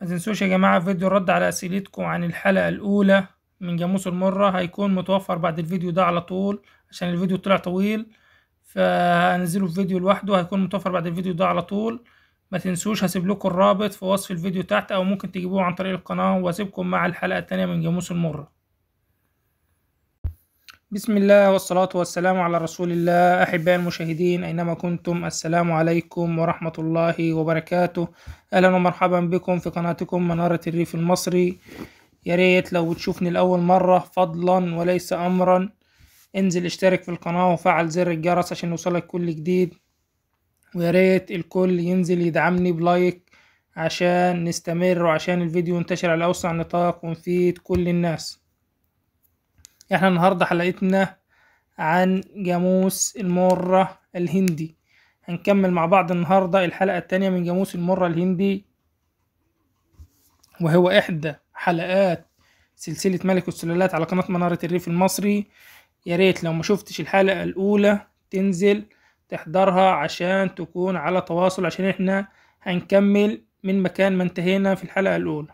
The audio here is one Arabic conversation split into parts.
ما تنسوش يا جماعة فيديو الرد على أسئلتكم عن الحلقة الأولى من جاموس المرة هيكون متوفر بعد الفيديو ده على طول عشان الفيديو طلع طويل فهنزله في فيديو لوحده هيكون متوفر بعد الفيديو ده على طول ما تنسوش هسيب لكم الرابط في وصف الفيديو تحت أو ممكن تجيبوه عن طريق القناة وأسيبكم مع الحلقة التانية من جاموس المرة بسم الله والصلاة والسلام على رسول الله أحبائي المشاهدين أينما كنتم السلام عليكم ورحمة الله وبركاته أهلا ومرحبا بكم في قناتكم منارة الريف المصري يا ريت لو بتشوفني لأول مرة فضلا وليس أمرا انزل اشترك في القناة وفعل زر الجرس عشان يوصلك كل جديد ويا ريت الكل ينزل يدعمني بلايك عشان نستمر وعشان الفيديو ينتشر على أوسع نطاق ونفيد كل الناس احنا النهاردة حلقتنا عن جاموس المرة الهندي هنكمل مع بعض النهاردة الحلقة التانية من جاموس المرة الهندي وهو إحدى حلقات سلسلة ملك السلالات على قناة منارة الريف المصري يا ريت لو ما شفتش الحلقة الأولى تنزل تحضرها عشان تكون على تواصل عشان احنا هنكمل من مكان ما انتهينا في الحلقة الأولى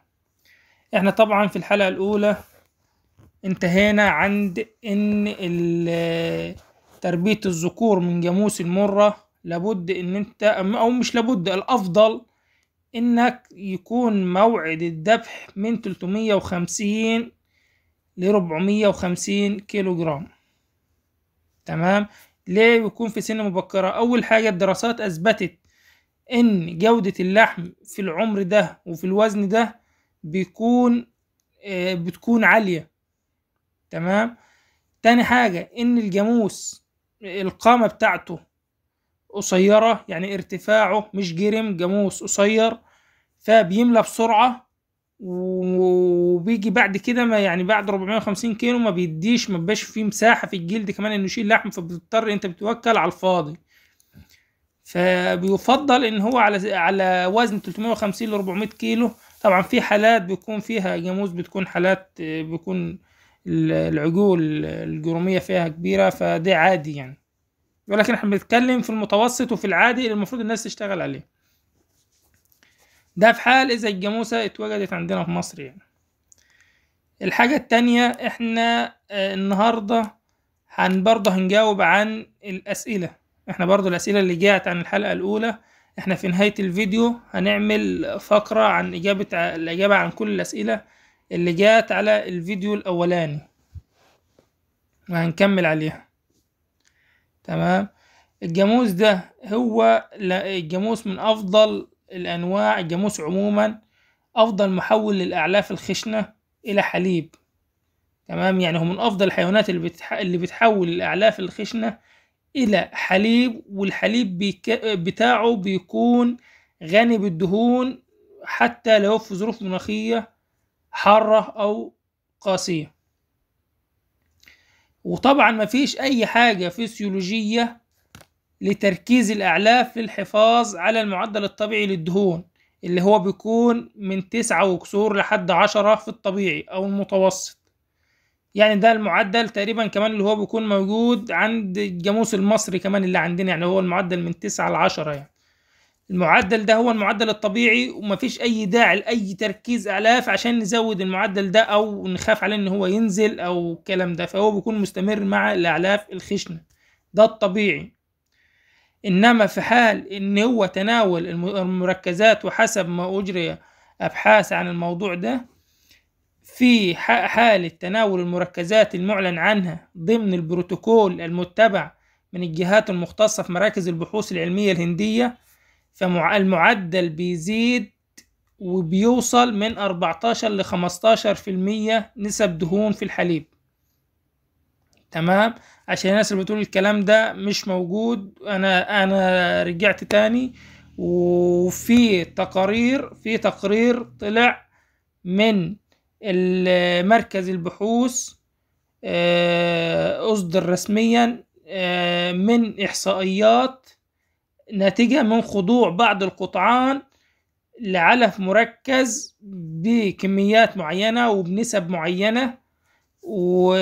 احنا طبعا في الحلقة الأولى انتهينا عند ان تربية الذكور من جاموس المرة لابد ان انت او مش لابد الافضل انك يكون موعد الذبح من 350 ل 450 كيلو جرام تمام ليه بيكون في سن مبكرة اول حاجة الدراسات اثبتت ان جودة اللحم في العمر ده وفي الوزن ده بيكون آه، بتكون عالية تمام تاني حاجة إن الجاموس القامة بتاعته قصيرة يعني ارتفاعه مش جرم جاموس قصير فبيملى بسرعة وبيجي بعد كده ما يعني بعد 450 كيلو ما بيديش ما بيبقاش فيه مساحة في الجلد كمان إنه يشيل لحم فبتضطر أنت بتوكل على الفاضي فبيفضل إن هو على على وزن 350 ل 400 كيلو طبعا في حالات بيكون فيها جاموس بتكون حالات آه، بيكون العجول الجرومية فيها كبيرة فده عادي يعني ولكن احنا بنتكلم في المتوسط وفي العادي اللي المفروض الناس تشتغل عليه ده في حال إذا الجاموسة اتوجدت عندنا في مصر يعني الحاجة التانية احنا آه، النهاردة هن برضه هنجاوب عن الأسئلة احنا برضه الأسئلة اللي جاءت عن الحلقة الأولى احنا في نهاية الفيديو هنعمل فقرة عن إجابة الإجابة عن كل الأسئلة اللي جات على الفيديو الأولاني وهنكمل عليها تمام الجاموس ده هو الجاموس من أفضل الأنواع الجاموس عموما أفضل محول للأعلاف الخشنة إلى حليب تمام يعني هو من أفضل الحيوانات اللي, بتح... اللي بتحول الأعلاف الخشنة إلى حليب والحليب بيك... بتاعه بيكون غني بالدهون حتى لو في ظروف مناخية حارة أو قاسية وطبعا مفيش أي حاجة فسيولوجية لتركيز الأعلاف في الحفاظ على المعدل الطبيعي للدهون اللي هو بيكون من تسعة وكسور لحد عشرة في الطبيعي أو المتوسط يعني ده المعدل تقريبا كمان اللي هو بيكون موجود عند الجاموس المصري كمان اللي عندنا يعني هو المعدل من تسعة لعشرة يعني المعدل ده هو المعدل الطبيعي ومفيش أي داعي لأي تركيز أعلاف عشان نزود المعدل ده أو نخاف عليه إن هو ينزل أو الكلام ده فهو بيكون مستمر مع الأعلاف الخشنة ده الطبيعي إنما في حال إن هو تناول المركزات وحسب ما أجري أبحاث عن الموضوع ده في حالة تناول المركزات المعلن عنها ضمن البروتوكول المتبع من الجهات المختصة في مراكز البحوث العلمية الهندية فالمعدل بيزيد وبيوصل من 14 ل 15% نسب دهون في الحليب تمام عشان الناس اللي بتقول الكلام ده مش موجود انا انا رجعت تاني وفي تقارير في تقرير طلع من مركز البحوث اصدر آه، رسميا آه، من احصائيات ناتجة من خضوع بعض القطعان لعلف مركز بكميات معينة وبنسب معينة و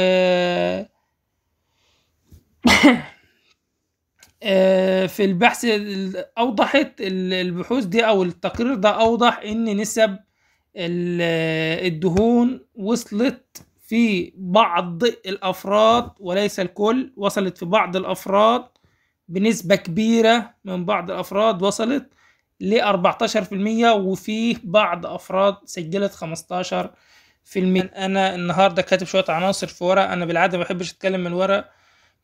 آه، في البحث أوضحت البحوث دي أو التقرير ده أوضح إن نسب الدهون وصلت في بعض الأفراد وليس الكل وصلت في بعض الأفراد بنسبة كبيرة من بعض الأفراد وصلت ل 14% وفي بعض أفراد سجلت 15% أنا النهاردة كاتب شوية عناصر في ورق أنا بالعادة بحبش أتكلم من ورق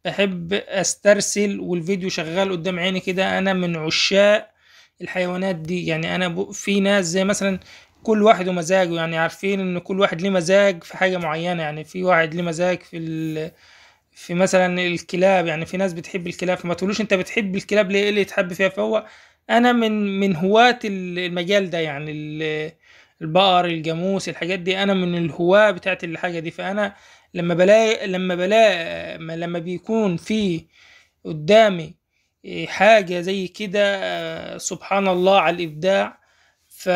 بحب أسترسل والفيديو شغال قدام عيني كده أنا من عشاق الحيوانات دي يعني أنا في ناس زي مثلا كل واحد ومزاجه يعني عارفين إن كل واحد ليه مزاج في حاجة معينة يعني في واحد ليه مزاج في ال في مثلا الكلاب يعني في ناس بتحب الكلاب فما تقولوش انت بتحب الكلاب ليه اللي تحب فيها فهو انا من من هواة المجال ده يعني البقر الجاموس الحاجات دي انا من الهواة بتاعت الحاجة دي فانا لما بلاقي لما بلاقي لما بيكون في قدامي إيه، حاجة زي كده آه، سبحان الله على الابداع ف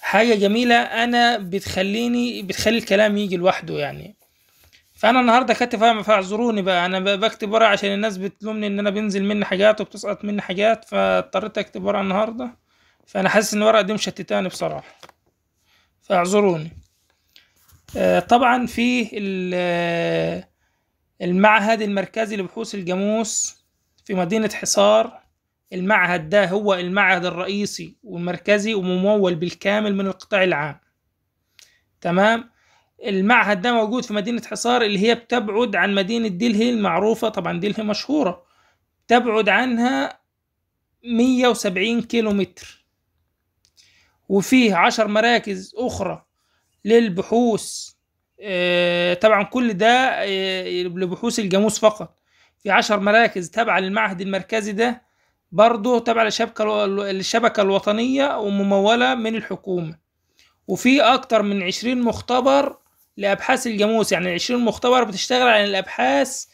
حاجة جميلة انا بتخليني بتخلي الكلام يجي لوحده يعني فانا النهارده خدت فاهم فاعذروني بقى انا بكتب ورق عشان الناس بتلومني ان انا بينزل مني حاجات وبتسقط مني حاجات فاضطريت اكتب ورقه النهارده فانا حاسس ان الورق دي مشتتاني بصراحه فاعذروني آه، طبعا في آه، المعهد المركزي لبحوث الجاموس في مدينه حصار المعهد ده هو المعهد الرئيسي والمركزي وممول بالكامل من القطاع العام تمام المعهد ده موجود في مدينة حصار اللي هي بتبعد عن مدينة دلهي المعروفة طبعا دلهي مشهورة تبعد عنها 170 كيلو متر وفيه عشر مراكز أخرى للبحوث آه، طبعا كل ده آه، لبحوث الجاموس فقط في عشر مراكز تابعة للمعهد المركزي ده برضه تابعة للشبكة للشبكة الوطنية وممولة من الحكومة وفي أكتر من عشرين مختبر لابحاث الجاموس يعني 20 مختبر بتشتغل على الابحاث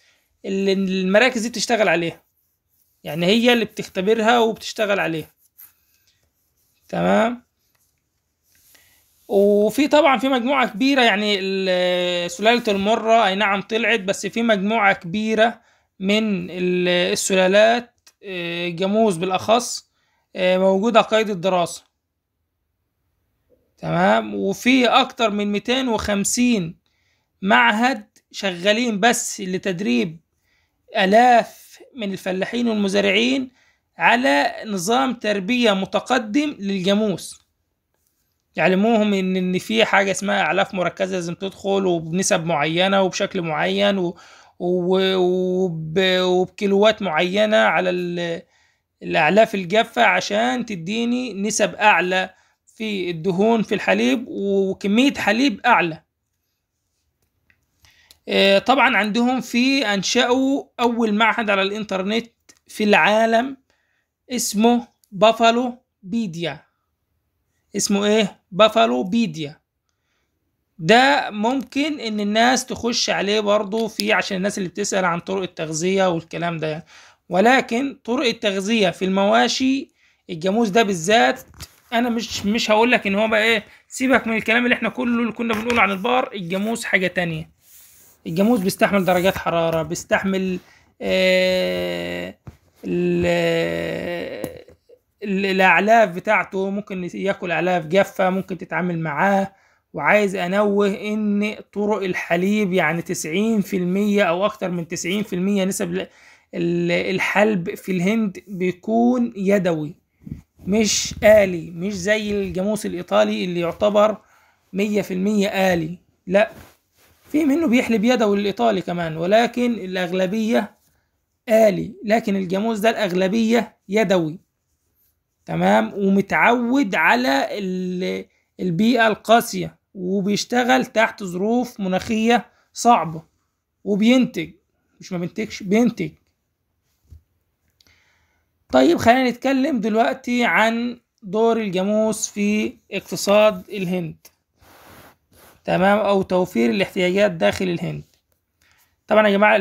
اللي المراكز دي بتشتغل عليها يعني هي اللي بتختبرها وبتشتغل عليها تمام وفي طبعا في مجموعة كبيرة يعني سلالة المرة أي نعم طلعت بس في مجموعة كبيرة من السلالات آه، جاموس بالأخص آه، موجودة قيد الدراسة تمام وفي اكتر من 250 معهد شغالين بس لتدريب الاف من الفلاحين والمزارعين على نظام تربية متقدم للجاموس يعلموهم ان ان في حاجه اسمها اعلاف مركزه لازم تدخل وبنسب معينه وبشكل معين و... وب... وبكيلوات معينه على ال... الاعلاف الجافه عشان تديني نسب اعلى في الدهون في الحليب وكمية حليب أعلى آه، طبعا عندهم في أنشأوا أول معهد على الإنترنت في العالم اسمه بافالو بيديا اسمه إيه؟ بافالو بيديا ده ممكن ان الناس تخش عليه برضه في عشان الناس اللي بتسأل عن طرق التغذية والكلام ده يعني ولكن طرق التغذية في المواشي الجاموس ده بالذات انا مش مش هقول لك ان هو بقى ايه سيبك من الكلام اللي احنا كله اللي كنا بنقوله عن البار الجاموس حاجه تانية الجاموس بيستحمل درجات حراره بيستحمل آه الاعلاف بتاعته ممكن ياكل اعلاف جافه ممكن تتعامل معاه وعايز انوه ان طرق الحليب يعني تسعين في المية او اكتر من تسعين في المية نسب الحلب في الهند بيكون يدوي مش آلي مش زي الجاموس الإيطالي اللي يعتبر مية في المية آلي لأ في منه بيحلب يده الإيطالي كمان ولكن الأغلبية آلي لكن الجاموس ده الأغلبية يدوي تمام ومتعود على البيئة القاسية وبيشتغل تحت ظروف مناخية صعبة وبينتج مش ما بينتجش بينتج طيب خلينا نتكلم دلوقتي عن دور الجاموس في اقتصاد الهند تمام او توفير الاحتياجات داخل الهند طبعا يا جماعه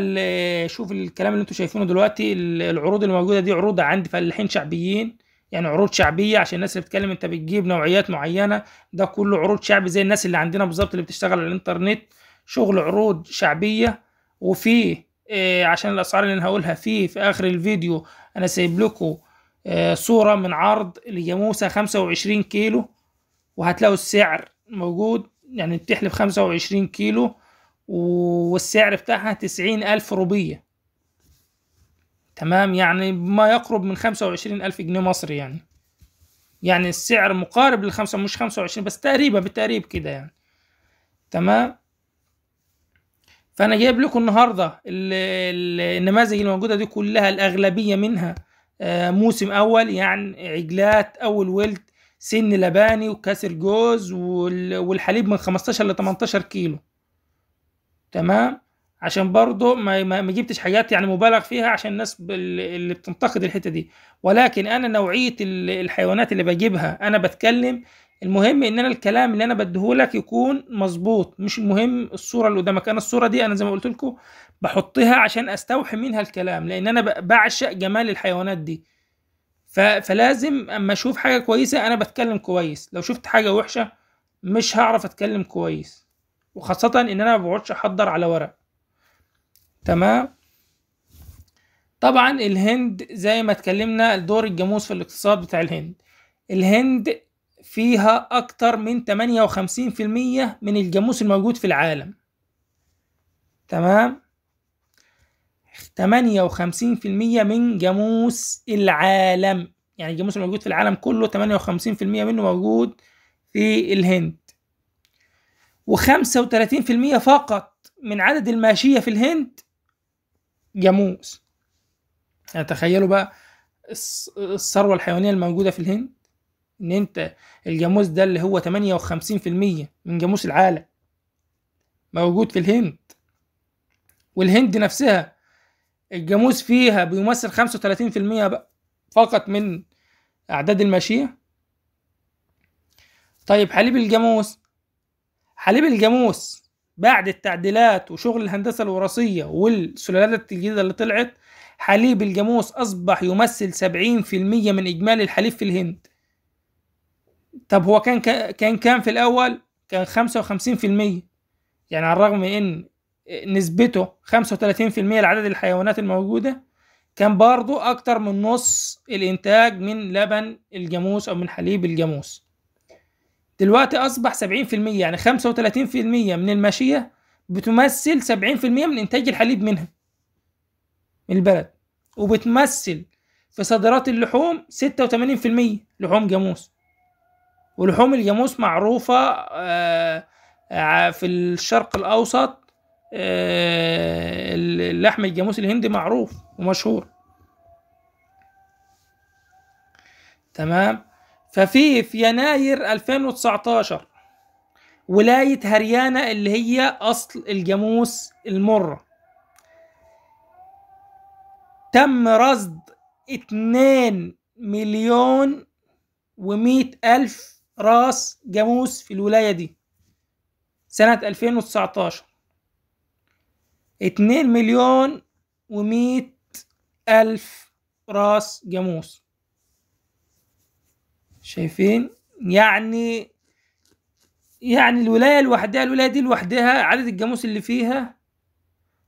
شوف الكلام اللي انتم شايفينه دلوقتي العروض الموجوده دي عروض عند فلاحين شعبيين يعني عروض شعبيه عشان الناس اللي بتتكلم انت بتجيب نوعيات معينه ده كله عروض شعبي زي الناس اللي عندنا بالظبط اللي بتشتغل على الانترنت شغل عروض شعبيه وفيه إيه، عشان الاسعار اللي انا هقولها فيه في اخر الفيديو انا سايب لكم إيه، صورة من عرض لجاموسة 25 كيلو وهتلاقوا السعر موجود يعني بتحلب 25 كيلو والسعر بتاعها 90 ألف روبية تمام يعني ما يقرب من 25 ألف جنيه مصري يعني يعني السعر مقارب للخمسة مش 25 بس تقريبا بالتقريب كده يعني تمام فانا جايب لكم النهارده النماذج الموجوده دي كلها الاغلبيه منها آه، موسم اول يعني عجلات اول ولد سن لباني وكسر جوز والحليب من 15 ل 18 كيلو تمام عشان برضه ما ما جبتش حاجات يعني مبالغ فيها عشان الناس اللي بتنتقد الحته دي ولكن انا نوعيه الحيوانات اللي بجيبها انا بتكلم المهم ان انا الكلام اللي انا بديهولك يكون مظبوط مش المهم الصوره اللي قدامك انا الصوره دي انا زي ما قلت لكم بحطها عشان استوحي منها الكلام لان انا بعشق جمال الحيوانات دي فلازم اما اشوف حاجه كويسه انا بتكلم كويس لو شفت حاجه وحشه مش هعرف اتكلم كويس وخاصه ان انا ما بقعدش احضر على ورق تمام طبعا الهند زي ما اتكلمنا دور الجاموس في الاقتصاد بتاع الهند الهند فيها أكتر من 58% من الجاموس الموجود في العالم تمام 58% من جاموس العالم يعني الجاموس الموجود في العالم كله 58% منه موجود في الهند و35% فقط من عدد الماشية في الهند جاموس يعني تخيلوا بقى الثروة الحيوانية الموجودة في الهند ان انت الجاموس ده اللي هو 58% من جاموس العالم موجود في الهند والهند نفسها الجاموس فيها بيمثل 35% بقى فقط من اعداد الماشية طيب حليب الجاموس حليب الجاموس بعد التعديلات وشغل الهندسة الوراثية والسلالات الجديدة اللي طلعت حليب الجاموس أصبح يمثل 70% من إجمالي الحليب في الهند طب هو كان كان كام في الاول كان 55% يعني على الرغم من ان نسبته 35% لعدد الحيوانات الموجوده كان برضو اكتر من نص الانتاج من لبن الجاموس او من حليب الجاموس دلوقتي اصبح 70% يعني 35% من الماشيه بتمثل 70% من انتاج الحليب منها من البلد وبتمثل في صادرات اللحوم 86% لحوم جاموس ولحوم الجاموس معروفة آه، آه، في الشرق الأوسط آه، لحم الجاموس الهندي معروف ومشهور تمام ففي في يناير 2019 ولاية هريانة اللي هي أصل الجاموس المرة تم رصد اتنين مليون ومئة ألف راس جاموس في الولاية دي سنة 2019 اتنين مليون ومية ألف راس جاموس شايفين يعني يعني الولاية لوحدها الولاية دي لوحدها عدد الجاموس اللي فيها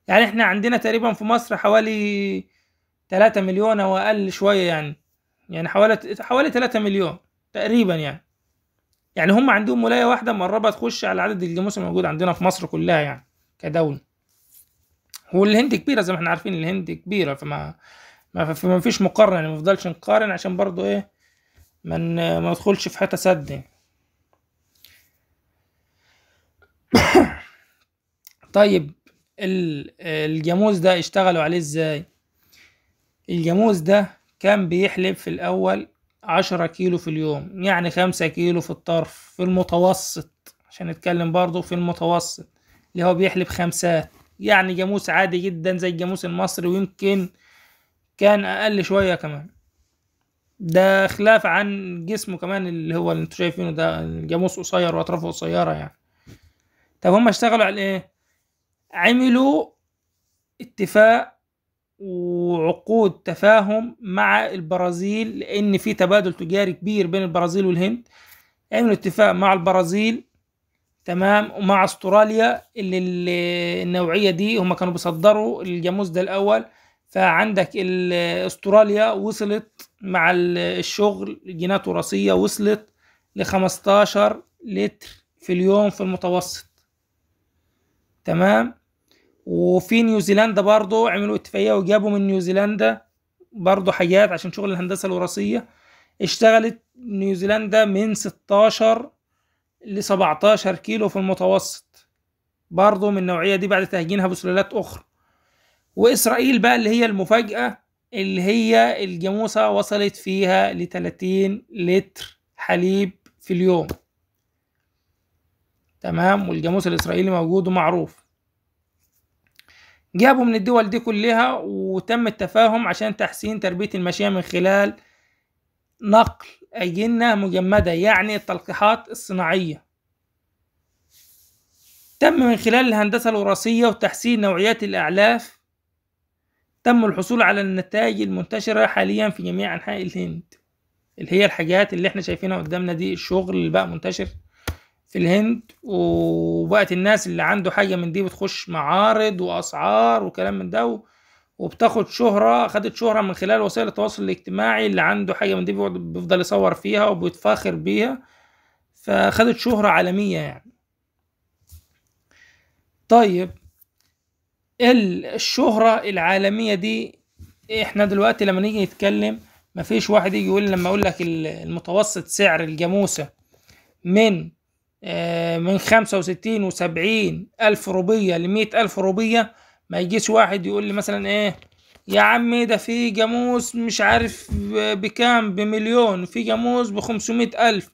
يعني احنا عندنا تقريبا في مصر حوالي تلاتة مليون أو أقل شوية يعني يعني حوالي حوالي تلاتة مليون تقريبا يعني يعني هم عندهم ولايه واحده مقربة تخش على عدد الجاموس الموجود عندنا في مصر كلها يعني كدوله والهند كبيره زي ما احنا عارفين الهند كبيره فما ما فما فيش مقارنه يعني ما نفضلش نقارن عشان برضو ايه ما ما ندخلش في حته سد طيب الجاموس ده اشتغلوا عليه ازاي الجاموس ده كان بيحلب في الاول عشرة كيلو في اليوم يعني خمسة كيلو في الطرف في المتوسط عشان نتكلم برضو في المتوسط اللي هو بيحلب خمسات يعني جاموس عادي جدا زي الجاموس المصري ويمكن كان اقل شوية كمان ده خلاف عن جسمه كمان اللي هو اللي انتوا شايفينه ده الجاموس قصير واطرافه قصيرة يعني طب هما اشتغلوا على ايه عملوا اتفاق وعقود تفاهم مع البرازيل لان في تبادل تجاري كبير بين البرازيل والهند عملوا اتفاق مع البرازيل تمام ومع استراليا اللي النوعيه دي هم كانوا بيصدروا الجاموس ده الاول فعندك استراليا وصلت مع الشغل جينات وراثيه وصلت ل 15 لتر في اليوم في المتوسط تمام وفي نيوزيلندا برضه عملوا اتفاقيه وجابوا من نيوزيلندا برضه حاجات عشان شغل الهندسه الوراثيه اشتغلت نيوزيلندا من 16 ل 17 كيلو في المتوسط برضه من النوعيه دي بعد تهجينها بسلالات اخرى واسرائيل بقى اللي هي المفاجاه اللي هي الجاموسه وصلت فيها ل 30 لتر حليب في اليوم تمام والجاموس الاسرائيلي موجود ومعروف جابوا من الدول دي كلها وتم التفاهم عشان تحسين تربية المشية من خلال نقل أجنة مجمدة يعني التلقيحات الصناعية تم من خلال الهندسة الوراثية وتحسين نوعيات الأعلاف تم الحصول على النتائج المنتشرة حاليا في جميع أنحاء الهند اللي هي الحاجات اللي احنا شايفينها قدامنا دي الشغل اللي بقى منتشر في الهند وبقت الناس اللي عنده حاجة من دي بتخش معارض وأسعار وكلام من ده وبتاخد شهرة خدت شهرة من خلال وسائل التواصل الاجتماعي اللي عنده حاجة من دي بيفضل يصور فيها وبيتفاخر بيها فخدت شهرة عالمية يعني طيب الشهرة العالمية دي احنا دلوقتي لما نيجي نتكلم مفيش واحد يجي يقول لما اقول لك المتوسط سعر الجاموسة من آه، من 65 و70 ألف روبية ل ألف روبية ما يجيش واحد يقول لي مثلا إيه يا عمي ده في جاموس مش عارف بكام بمليون في جاموس بخمسمائة ألف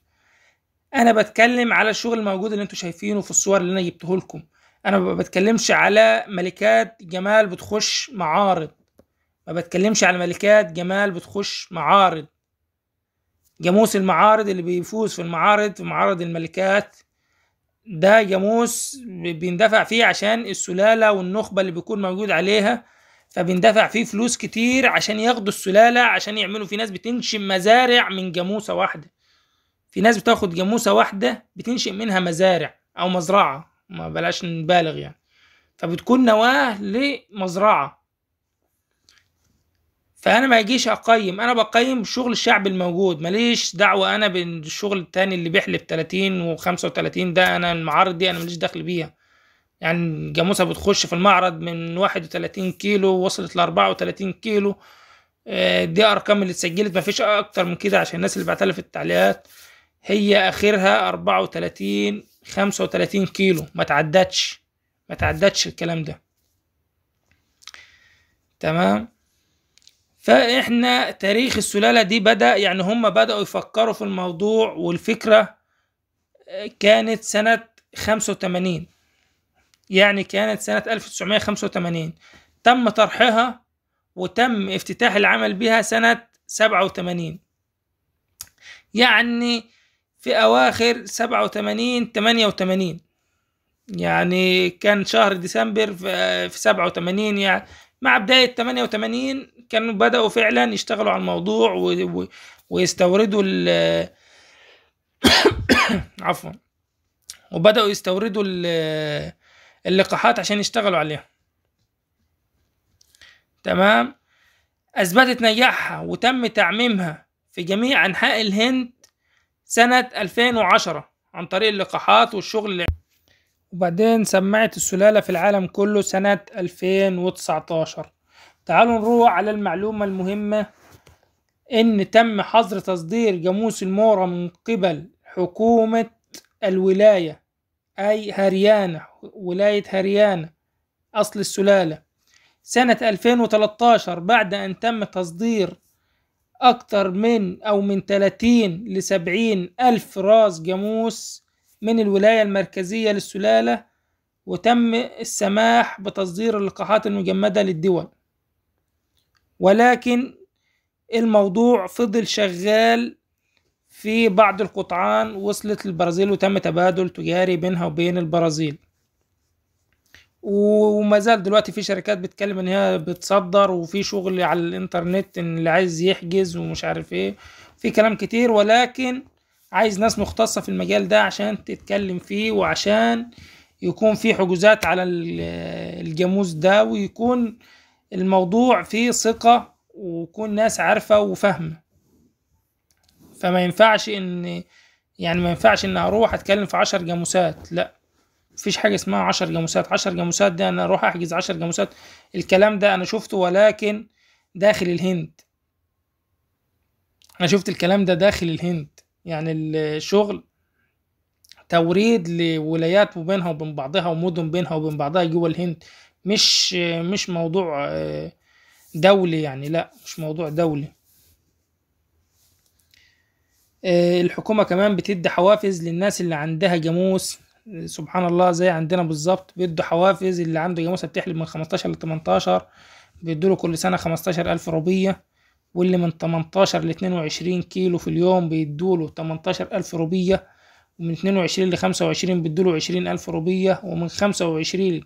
أنا بتكلم على الشغل الموجود اللي أنتوا شايفينه في الصور اللي أنا جبته لكم أنا ما بتكلمش على ملكات جمال بتخش معارض ما بتكلمش على ملكات جمال بتخش معارض جاموس المعارض اللي بيفوز في المعارض في معارض الملكات ده جاموس بيندفع فيه عشان السلالة والنخبة اللي بيكون موجود عليها فبيندفع فيه فلوس كتير عشان ياخدوا السلالة عشان يعملوا في ناس بتنشئ مزارع من جاموسة واحدة في ناس بتاخد جاموسة واحدة بتنشئ منها مزارع أو مزرعة ما بلاش نبالغ يعني فبتكون نواة لمزرعة فانا ما اجيش اقيم انا بقيم شغل الشعب الموجود ماليش دعوه انا بالشغل التاني اللي بيحلف 30 و35 ده انا المعارض دي انا ماليش دخل بيها يعني جاموسه بتخش في المعرض من 31 كيلو وصلت ل 34 كيلو آه، دي ارقام اللي اتسجلت مفيش اكتر من كده عشان الناس اللي بعتها في التعليقات هي اخرها 34 35 كيلو ما تعدتش ما تعدتش الكلام ده تمام فاحنا تاريخ السلالة دي بدأ يعني هم بدأوا يفكروا في الموضوع والفكرة آه، كانت سنة 85 يعني كانت سنة 1985 تم طرحها وتم افتتاح العمل بها سنة 87 يعني في أواخر 87 88 يعني كان شهر ديسمبر آه، في 87 يعني مع بداية 88 كانوا بدأوا فعلا يشتغلوا على الموضوع و... و... ويستوردوا ال عفوا وبدأوا يستوردوا ال... اللقاحات عشان يشتغلوا عليها تمام أثبتت نجاحها وتم تعميمها في جميع أنحاء الهند سنة 2010 عن طريق اللقاحات والشغل اللي وبعدين سمعت السلالة في العالم كله سنة 2019 تعالوا نروح على المعلومة المهمة إن تم حظر تصدير جاموس المورا من قبل حكومة الولاية أي هريانة ولاية هريانة أصل السلالة سنة 2013 بعد أن تم تصدير أكتر من أو من 30 ل 70 ألف راس جاموس من الولاية المركزية للسلالة وتم السماح بتصدير اللقاحات المجمدة للدول ولكن الموضوع فضل شغال في بعض القطعان وصلت للبرازيل وتم تبادل تجاري بينها وبين البرازيل وما زال دلوقتي في شركات بتتكلم ان هي بتصدر وفي شغل على الانترنت ان اللي عايز يحجز ومش عارف ايه في كلام كتير ولكن عايز ناس مختصة في المجال ده عشان تتكلم فيه وعشان يكون في حجوزات على الجاموس ده ويكون الموضوع فيه ثقة ويكون ناس عارفة وفاهمة فما ينفعش ان يعني ما ينفعش ان اروح اتكلم في عشر جاموسات لا مفيش حاجة اسمها عشر جاموسات عشر جاموسات ده انا اروح احجز عشر جاموسات الكلام ده انا شفته ولكن داخل الهند انا شفت الكلام ده داخل الهند يعني الشغل توريد لولايات وبينها وبين بعضها ومدن بينها وبين بعضها جوه الهند مش مش موضوع آه، دولي يعني لا مش موضوع دولي آه، الحكومة كمان بتدي حوافز للناس اللي عندها جاموس سبحان الله زي عندنا بالظبط بيدوا حوافز اللي عنده جاموسة بتحلب من خمستاشر لتمنتاشر بيدوا له كل سنة خمستاشر ألف روبية واللي من 18 ل 22 كيلو في اليوم بيدوله 18000 روبية ومن 22 ل 25 بيدوله 20000 روبية ومن 25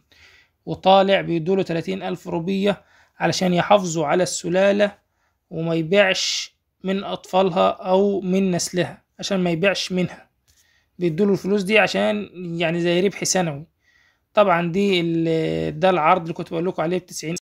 وطالع بيدوله 30000 روبية علشان يحافظوا على السلالة وما يبيعش من أطفالها أو من نسلها عشان ما يبيعش منها بيدوله الفلوس دي عشان يعني زي ربح سنوي طبعا دي ده العرض اللي كنت بقول لكم عليه بتسعين